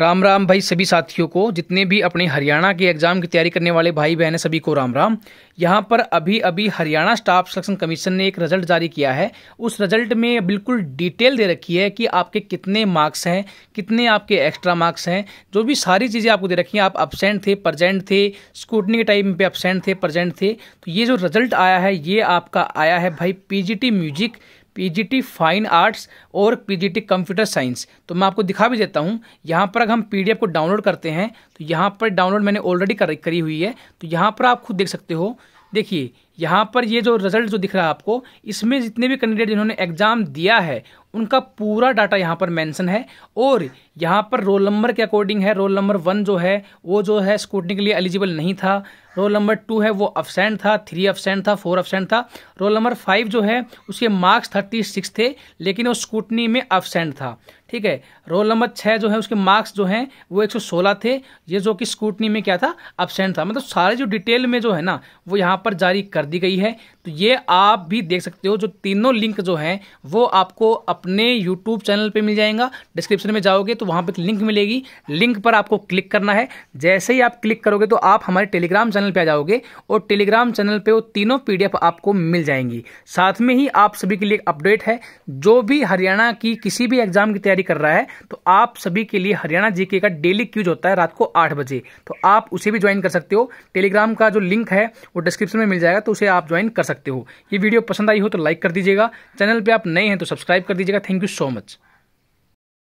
राम राम भाई सभी साथियों को जितने भी अपने हरियाणा के एग्ज़ाम की तैयारी करने वाले भाई बहन है सभी को राम राम यहाँ पर अभी अभी हरियाणा स्टाफ सिलेक्शन कमीशन ने एक रिजल्ट जारी किया है उस रिजल्ट में बिल्कुल डिटेल दे रखी है कि आपके कितने मार्क्स हैं कितने आपके एक्स्ट्रा मार्क्स हैं जो भी सारी चीज़ें आपको दे रखी हैं आप अपसेंट थे प्रजेंट थे स्कूटनी के टाइम पर अब्सेंट थे प्रजेंट थे तो ये जो रिजल्ट आया है ये आपका आया है भाई P music PGT fine arts और पीजीटी कंप्यूटर साइंस तो मैं आपको दिखा भी देता हूँ यहाँ पर अगर हम पीडीएफ को डाउनलोड करते हैं तो यहाँ पर डाउनलोड मैंने ऑलरेडी करी हुई है तो यहाँ पर आप खुद देख सकते हो देखिए यहाँ पर ये जो रिजल्ट जो दिख रहा है आपको इसमें जितने भी कैंडिडेट जिन्होंने एग्ज़ाम दिया है उनका पूरा डाटा यहाँ पर मेंशन है और यहाँ पर रोल नंबर के अकॉर्डिंग है रोल नंबर वन जो है वो जो है स्कूटनी के लिए एलिजिबल नहीं था रोल नंबर टू है वो अपसेंट था थ्री अपसेंट था फोर अपसेंट था रोल नंबर फाइव जो है उसके मार्क्स थर्टी सिक्स थे लेकिन वो स्कूटनी में अपसेंट था ठीक है रोल नंबर छः जो है उसके मार्क्स जो हैं वो एक सौ सोलह थे ये जो कि स्कूटनी में क्या था अपसेंट था मतलब सारे जो डिटेल में जो है ना वो यहाँ पर जारी कर दी गई है तो ये आप भी देख सकते हो जो तीनों लिंक जो हैं वो आपको अपने यूट्यूब चैनल पे मिल जाएगा डिस्क्रिप्शन में जाओगे तो वहाँ पर लिंक मिलेगी लिंक पर आपको क्लिक करना है जैसे ही आप क्लिक करोगे तो आप हमारे टेलीग्राम चैनल पर आ जाओगे और टेलीग्राम चैनल पर वो तीनों पी आपको मिल जाएंगी साथ में ही आप सभी के लिए अपडेट है जो भी हरियाणा की किसी भी एग्जाम की तैयारी कर रहा है तो आप सभी के लिए हरियाणा जीके का डेली क्यूज होता है रात को आठ बजे तो आप उसे भी ज्वाइन कर सकते हो टेलीग्राम का जो लिंक है वो डिस्क्रिप्शन में मिल जाएगा तो उसे आप ज्वाइन कर सकते हो ये वीडियो पसंद आई हो तो लाइक कर दीजिएगा चैनल पर आप नए हैं तो सब्सक्राइब कर दीजिएगा थैंक यू सो मच